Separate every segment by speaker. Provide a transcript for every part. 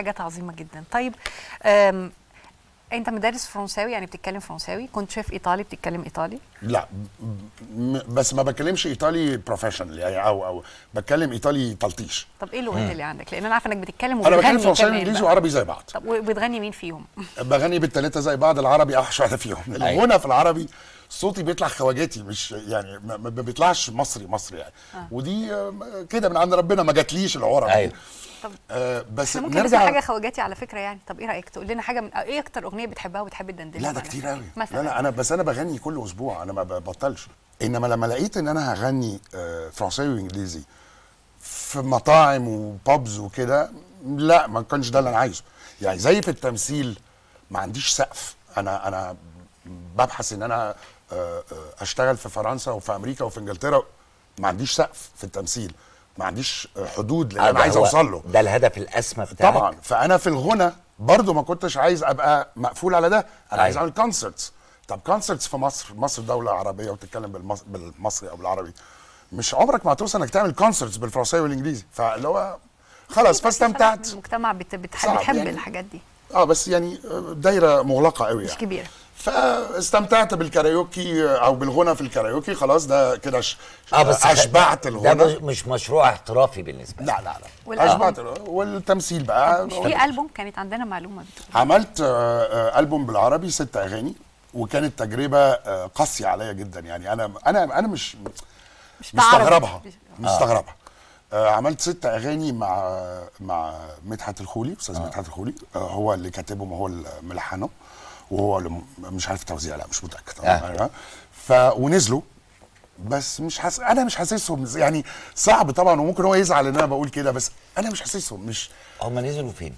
Speaker 1: حاجات عظيمه جدا طيب انت مدرس فرنساوي يعني بتتكلم فرنساوي كنت شايف ايطالي بتتكلم ايطالي لا بس ما بتكلمش ايطالي بروفيشنال يعني او او بتكلم ايطالي تلطيش طب ايه اللغات اللي عندك لان انا عارفه انك بتتكلم وبتغني انا بتكلم فرنساوي وانجليزي وعربي زي بعض طب وبتغني مين فيهم بغني بالثلاثه زي بعض العربي اوحش واحده فيهم أيوة. الغنى في العربي صوتي بيطلع خواجاتي مش يعني ما بيطلعش مصري مصري يعني آه. ودي آه، كده من عند ربنا ما جاتليش العرب أيوة. طب آه بس ممكن نرجع حاجه خواجاتي على فكره يعني طب ايه رايك تقول لنا حاجه من ايه اكتر اغنيه بتحبها وبتحب الدندنه لا ده يعني؟ كتير قوي لا لا انا بس انا بغني كل اسبوع انا ما ببطلش انما لما لقيت ان انا هغني آه، فرنساوي وانجليزي في مطاعم وبابز وكده لا ما كانش ده اللي انا عايزه يعني زي في التمثيل ما عنديش سقف انا انا ببحث ان انا آه، آه، اشتغل في فرنسا وفي امريكا وفي انجلترا ما عنديش سقف في التمثيل ما عنديش آه، حدود اللي انا عايز اوصل له ده الهدف الاسمى بتاعك طبعا فانا في الغنى برضو ما كنتش عايز ابقى مقفول على ده انا أيوة. عايز اعمل كونسرتس طب كونسرتس في مصر مصر دوله عربيه وتتكلم بالمصري او بالعربي مش عمرك ما هتوصل انك تعمل كونسرتس بالفرنسيه والانجليزي فاللي هو خلاص فاستمتعت المجتمع بتحب يعني الحاجات دي اه بس يعني دايره مغلقه قوي يعني مش كبيره فاستمتعت بالكاريوكي او بالغنى في الكاريوكي خلاص ده كده آه بس اشبعت الغنى ده
Speaker 2: مش مشروع احترافي بالنسبه لي لا لا لا اشبعت
Speaker 1: والتمثيل بقى في البوم كانت عندنا معلومه بتقول عملت آه، آه، البوم بالعربي ست اغاني وكانت تجربه آه، قاسيه عليا جدا يعني انا انا انا مش مش مستغربها مستغربها عملت ست اغاني مع مع مدحت الخولي استاذ آه. مدحت الخولي هو اللي كاتبهم وهو اللي ملحنهم وهو اللي مش عارف توزيع لا مش متاكد آه. يعني، آه. ف ونزلوا بس مش حس... انا مش حاسسهم يعني صعب طبعا وممكن هو يزعل ان انا بقول كده بس انا مش حاسسهم مش هم نزلوا فين؟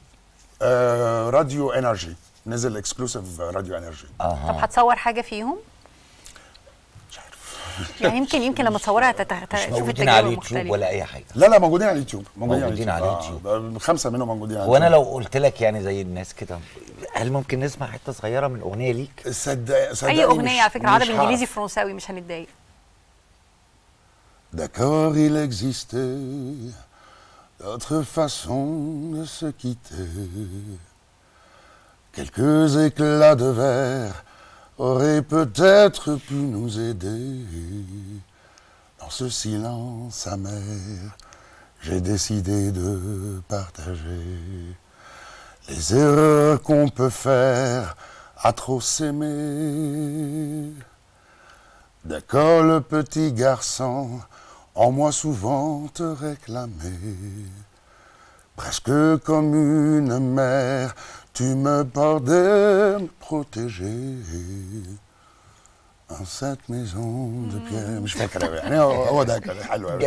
Speaker 1: آه راديو انرجي نزل اكسكلوسيف راديو انرجي أه. طب
Speaker 2: هتصور حاجه فيهم؟ يعني
Speaker 1: يمكن يمكن لما تصورها تشوف التجربه على اليوتيوب ولا اي حاجه لا لا موجودين على اليوتيوب موجودين, موجودين على اليوتيوب آه خمسه منهم موجودين على وانا لو قلت لك يعني زي الناس كده هل ممكن نسمع حته صغيره من اغنيه ليك؟ صدق صدق اي اغنيه على فكره عربي انجليزي فرنساوي مش هنتضايق
Speaker 2: D'accord, il existait d'autres façons de se quitter. Quelques éclats de verre aurait peut-être pu nous aider. Dans ce silence amer, j'ai décidé de partager les erreurs qu'on peut faire à trop s'aimer. D'accord, le petit garçon, en moi souvent te réclamait, presque comme une mère, tu me pardonnes, protéger En cette maison de pierre. Mm. Je fais que la. Allez, on va d'accord.